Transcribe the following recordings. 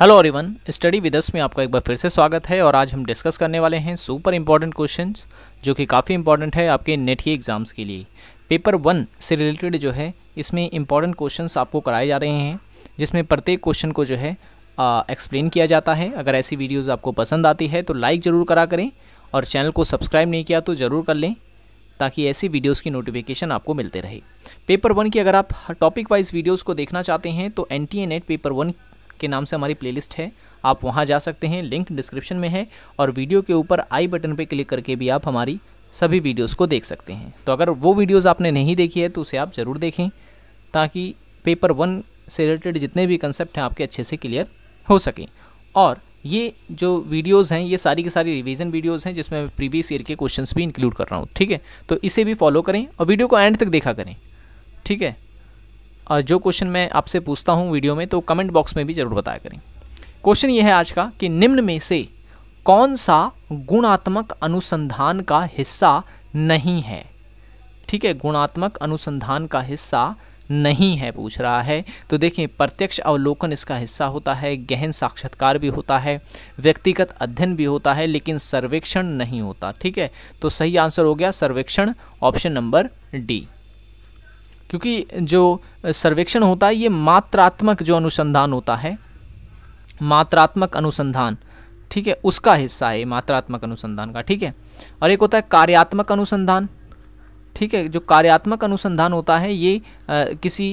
hello everyone study with us में आपका एक बार फिर से स्वागत है और आज हम डिस्कस करने वाले हैं सुपर इम्पॉर्टेंट क्वेश्चंस जो कि काफ़ी इंपॉर्टेंट है आपके नेट के एग्ज़ाम्स के लिए पेपर वन से रिलेटेड जो है इसमें इंपॉर्टेंट क्वेश्चंस आपको कराए जा रहे हैं जिसमें प्रत्येक क्वेश्चन को जो है एक्सप्लेन किया जाता है अगर ऐसी वीडियोज़ आपको पसंद आती है तो लाइक ज़रूर करा करें और चैनल को सब्सक्राइब नहीं किया तो ज़रूर कर लें ताकि ऐसी वीडियोस की नोटिफिकेशन आपको मिलते रहे पेपर वन की अगर आप टॉपिक वाइज वीडियोस को देखना चाहते हैं तो एन टी पेपर वन के नाम से हमारी प्लेलिस्ट है आप वहाँ जा सकते हैं लिंक डिस्क्रिप्शन में है और वीडियो के ऊपर आई बटन पर क्लिक करके भी आप हमारी सभी वीडियोस को देख सकते हैं तो अगर वो वीडियोस आपने नहीं देखी है तो उसे आप ज़रूर देखें ताकि पेपर वन से रिलेटेड जितने भी कंसेप्ट हैं आपके अच्छे से क्लियर हो सकें और ये जो वीडियोस हैं ये सारी की सारी रिवीजन वीडियोस हैं जिसमें मैं प्रीवियस ईयर के क्वेश्चंस भी इंक्लूड कर रहा हूँ ठीक है तो इसे भी फॉलो करें और वीडियो को एंड तक देखा करें ठीक है और जो क्वेश्चन मैं आपसे पूछता हूँ वीडियो में तो कमेंट बॉक्स में भी ज़रूर बताया करें क्वेश्चन ये है आज का कि निम्न में से कौन सा गुणात्मक अनुसंधान का हिस्सा नहीं है ठीक है गुणात्मक अनुसंधान का हिस्सा नहीं है पूछ रहा है तो देखिए प्रत्यक्ष अवलोकन इसका हिस्सा होता है गहन साक्षात्कार भी होता है व्यक्तिगत अध्ययन भी होता है लेकिन सर्वेक्षण नहीं होता ठीक है तो सही आंसर हो गया सर्वेक्षण ऑप्शन नंबर डी क्योंकि जो सर्वेक्षण होता है ये मात्रात्मक जो अनुसंधान होता है मात्रात्मक अनुसंधान ठीक है उसका हिस्सा है मात्रात्मक अनुसंधान का ठीक है और एक होता है कार्यात्मक अनुसंधान ठीक है जो कार्यात्मक अनुसंधान होता है ये आ, किसी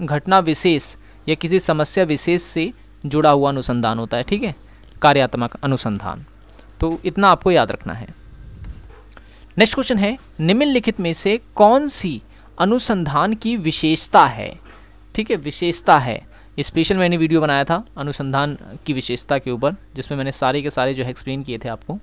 घटना विशेष या किसी समस्या विशेष से जुड़ा हुआ अनुसंधान होता है ठीक है कार्यात्मक अनुसंधान तो इतना आपको याद रखना है नेक्स्ट क्वेश्चन है निम्नलिखित में से कौन सी अनुसंधान की विशेषता है ठीक है विशेषता है स्पेशल मैंने वीडियो बनाया था अनुसंधान की विशेषता के ऊपर जिसमें मैंने सारे के सारे जो है एक्सप्लेन किए थे आपको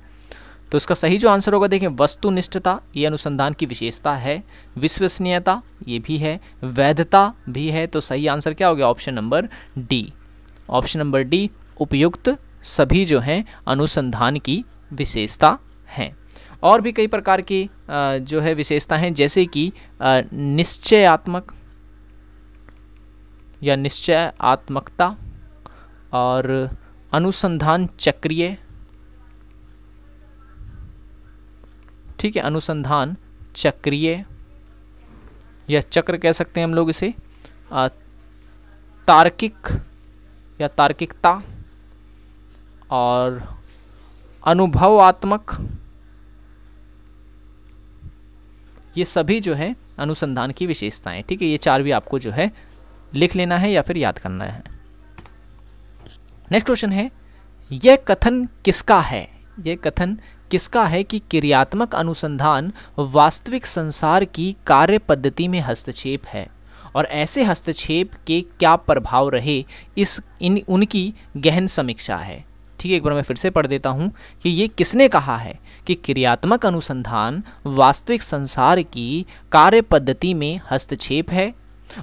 तो इसका सही जो आंसर होगा देखें वस्तुनिष्ठता ये अनुसंधान की विशेषता है विश्वसनीयता ये भी है वैधता भी है तो सही आंसर क्या हो गया option number D option number D उपयुक्त सभी जो हैं अनुसंधान की विशेषता हैं और भी कई प्रकार की जो है विशेषता हैं जैसे कि निश्चयात्मक या निश्चय आत्मकता और अनुसंधान चक्रिय ठीक है अनुसंधान चक्रीय या चक्र कह सकते हैं हम लोग इसे तार्किक या तार्किकता और अनुभवात्मक ये सभी जो है अनुसंधान की विशेषताएं ठीक है ये चार भी आपको जो है लिख लेना है या फिर याद करना है नेक्स्ट क्वेश्चन है यह कथन किसका है यह कथन किसका है कि क्रियात्मक अनुसंधान वास्तविक संसार की कार्य पद्धति में हस्तक्षेप है और ऐसे हस्तक्षेप के क्या प्रभाव रहे इस इन उनकी गहन समीक्षा है ठीक है एक बार मैं फिर से पढ़ देता हूँ कि ये किसने कहा है कि क्रियात्मक अनुसंधान वास्तविक संसार की कार्य पद्धति में हस्तक्षेप है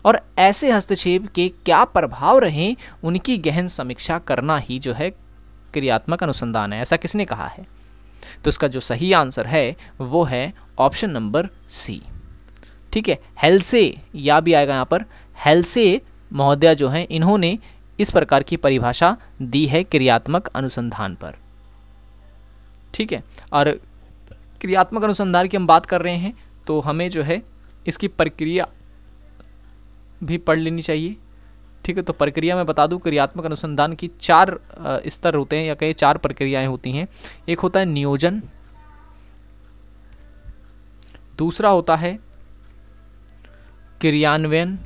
और ऐसे हस्तक्षेप के क्या प्रभाव रहे उनकी गहन समीक्षा करना ही जो है क्रियात्मक अनुसंधान है ऐसा किसने कहा है तो इसका जो सही आंसर है वो है ऑप्शन नंबर सी ठीक है हेल्से या भी आएगा यहाँ पर हेल्से महोदया जो हैं इन्होंने इस प्रकार की परिभाषा दी है क्रियात्मक अनुसंधान पर ठीक है और क्रियात्मक अनुसंधान की हम बात कर रहे हैं तो हमें जो है इसकी प्रक्रिया भी पढ़ लेनी चाहिए ठीक है तो प्रक्रिया में बता दूं क्रियात्मक अनुसंधान की चार स्तर होते हैं या कहीं चार प्रक्रियाएं होती हैं एक होता है नियोजन दूसरा होता है क्रियान्वयन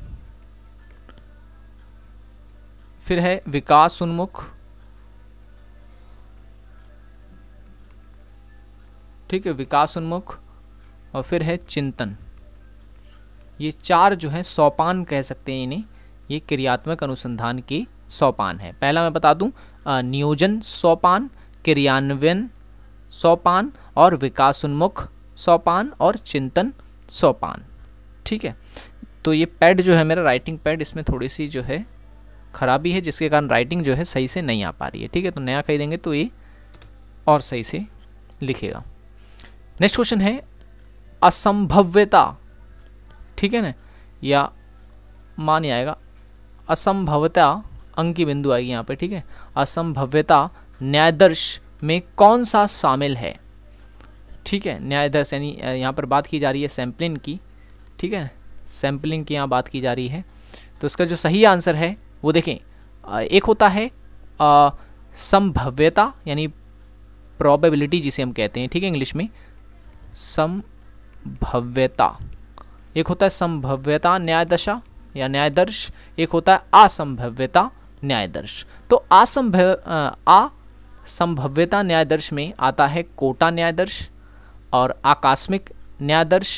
फिर है विकास उन्मुख ठीक है विकास उन्मुख और फिर है चिंतन ये चार जो है सोपान कह सकते हैं इन्हें ये क्रियात्मक अनुसंधान की सोपान है पहला मैं बता दूं नियोजन सोपान क्रियान्वयन सोपान और विकास उन्मुख सोपान और चिंतन सोपान ठीक है तो ये पैड जो है मेरा राइटिंग पैड इसमें थोड़ी सी जो है खराबी है जिसके कारण राइटिंग जो है सही से नहीं आ पा रही है ठीक है तो नया खरीदेंगे तो ये और सही से लिखेगा नेक्स्ट क्वेश्चन है असंभव्यता ठीक है ना या मान आएगा असंभवता अंक की बिंदु आएगी यहाँ पे ठीक है असंभव्यता न्यायदर्श में कौन सा शामिल है ठीक है न्यायदर्श यानी यहाँ पर बात की जा रही है सैम्पलिंग की ठीक है सैम्पलिंग की यहाँ बात की जा रही है तो इसका जो सही आंसर है वो देखें एक होता है संभव्यता यानी प्रोबेबिलिटी जिसे हम कहते हैं ठीक है इंग्लिश में संभव्यता एक होता है संभव्यता न्यायदशा या न्यायदर्श एक होता है असंभव्यता न्यायदर्श तो असंभव असंभव्यता न्यायदर्श में आता है कोटा न्यायदर्श और आकस्मिक न्यायदर्श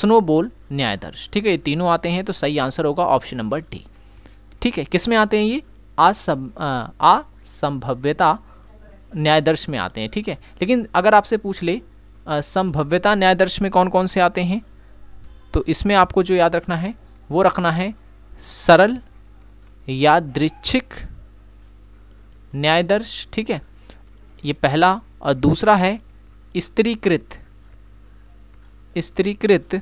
स्नोबोल न्यायदर्श ठीक है ये तीनों आते हैं तो सही आंसर होगा ऑप्शन नंबर डी ठीक है किस में आते हैं ये असम असंभव्यता न्यायदर्श में आते हैं ठीक है लेकिन अगर आपसे पूछ ले संभव्यता न्यायदर्श में कौन कौन से आते हैं तो इसमें आपको जो याद रखना है वो रखना है सरल यादृच्छिक न्यायदर्श ठीक है ये पहला और दूसरा है स्त्रीकृत स्त्रीकृत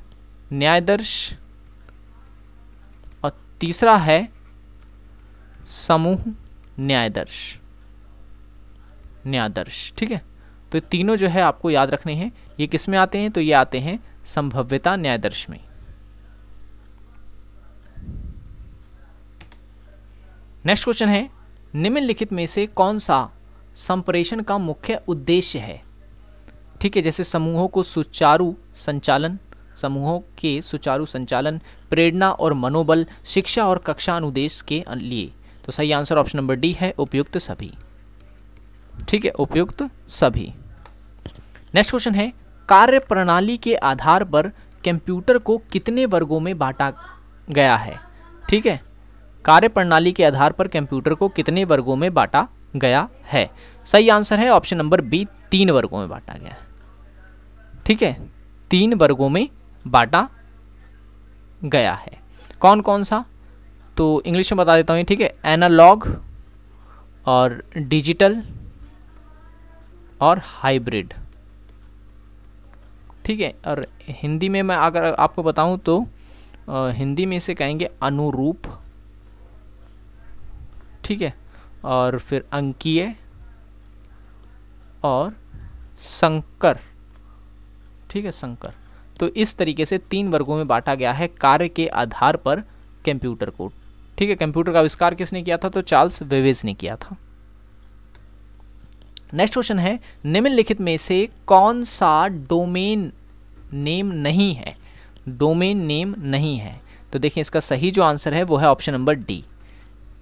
न्यायदर्श और तीसरा है समूह न्यायदर्श न्यायदर्श ठीक है तो तीनों जो है आपको याद रखने हैं ये किस में आते हैं तो ये आते हैं संभव्यता न्यायदर्श में नेक्स्ट क्वेश्चन है निम्नलिखित में से कौन सा संप्रेषण का मुख्य उद्देश्य है ठीक है जैसे समूहों को सुचारू संचालन समूहों के सुचारू संचालन प्रेरणा और मनोबल शिक्षा और कक्षा अनुदेश के लिए तो सही आंसर ऑप्शन नंबर डी है उपयुक्त सभी ठीक है उपयुक्त सभी नेक्स्ट क्वेश्चन है कार्य प्रणाली के आधार पर कंप्यूटर को कितने वर्गों में बांटा गया है ठीक है कार्य प्रणाली के आधार पर कंप्यूटर को कितने वर्गों में बांटा गया है सही आंसर है ऑप्शन नंबर बी तीन वर्गों में बांटा गया है ठीक है तीन वर्गों में बांटा गया है कौन कौन सा तो इंग्लिश में बता देता हूँ ठीक है एनालॉग और डिजिटल और हाइब्रिड ठीक है और हिंदी में मैं अगर आपको बताऊं तो आ, हिंदी में इसे कहेंगे अनुरूप ठीक है और फिर अंकीय और संकर ठीक है संकर तो इस तरीके से तीन वर्गों में बांटा गया है कार्य के आधार पर कंप्यूटर को ठीक है कंप्यूटर का आविष्कार किसने किया था तो चार्ल्स वेवेज ने किया था नेक्स्ट क्वेश्चन है निम्नलिखित में से कौन सा डोमेन नेम नहीं है डोमेन नेम नहीं है तो देखिए इसका सही जो आंसर है वो है ऑप्शन नंबर डी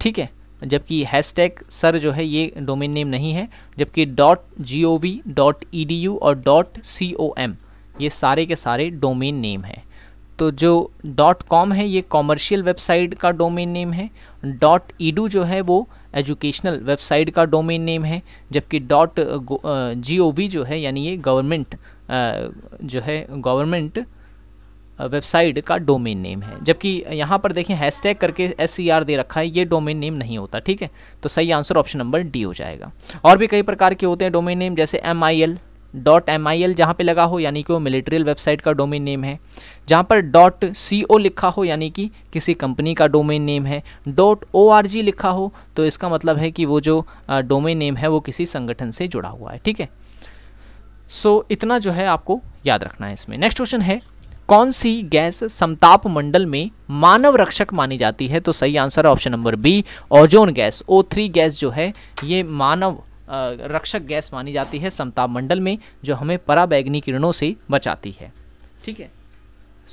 ठीक है जबकि हैशटैग सर जो है ये डोमेन नेम नहीं है जबकि dot G O V dot E D U और डॉट सी ओ एम ये सारे के सारे डोमेन नेम हैं तो जो डॉट कॉम है ये कॉमर्शियल वेबसाइट का डोमेन नेम है डॉट ईडू जो है वो एजुकेशनल वेबसाइट का डोमेन नेम है जबकि डॉट जी ओ वी जो है यानी ये गवर्नमेंट जो है गवर्नमेंट वेबसाइट का डोमेन नेम है जबकि यहाँ पर देखें हैशटैग करके एस e दे रखा है ये डोमेन नेम नहीं होता ठीक है तो सही आंसर ऑप्शन नंबर डी हो जाएगा और भी कई प्रकार के होते हैं डोमेन नेम जैसे M I L dot M I L जहाँ पर लगा हो यानी कि वो मिलिट्रियल वेबसाइट का डोमेन नेम है जहाँ पर डॉट सी ओ लिखा हो यानी कि किसी कंपनी का डोमेन नेम है डॉट ओ आर जी लिखा हो तो इसका मतलब है कि वो जो डोमेन नेम है वो किसी संगठन से जुड़ा हुआ है ठीक है सो so, इतना जो है आपको याद रखना है इसमें नेक्स्ट क्वेश्चन है कौन सी गैस समताप मंडल में मानव रक्षक मानी जाती है तो सही आंसर है option number B ozone gas O three gas जो है ये मानव रक्षक गैस मानी जाती है समताप मंडल में जो हमें पराबैगनी किरणों से बचाती है ठीक है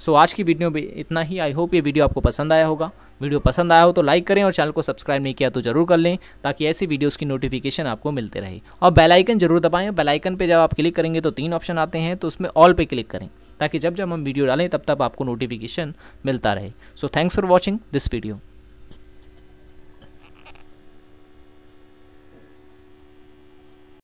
सो आज की वीडियो में इतना ही आई होप ये वीडियो आपको पसंद आया होगा वीडियो पसंद आया हो तो लाइक करें और चैनल को सब्सक्राइब नहीं किया तो जरूर कर लें ताकि ऐसी वीडियोस की नोटिफिकेशन आपको मिलते रहे और बेल आइकन जरूर दबाएं बेल आइकन पे जब आप क्लिक करेंगे तो तीन ऑप्शन आते हैं तो उसमें ऑल पे क्लिक करें ताकि जब जब हम वीडियो डालें तब तब आपको नोटिफिकेशन मिलता रहे so thanks for watching this video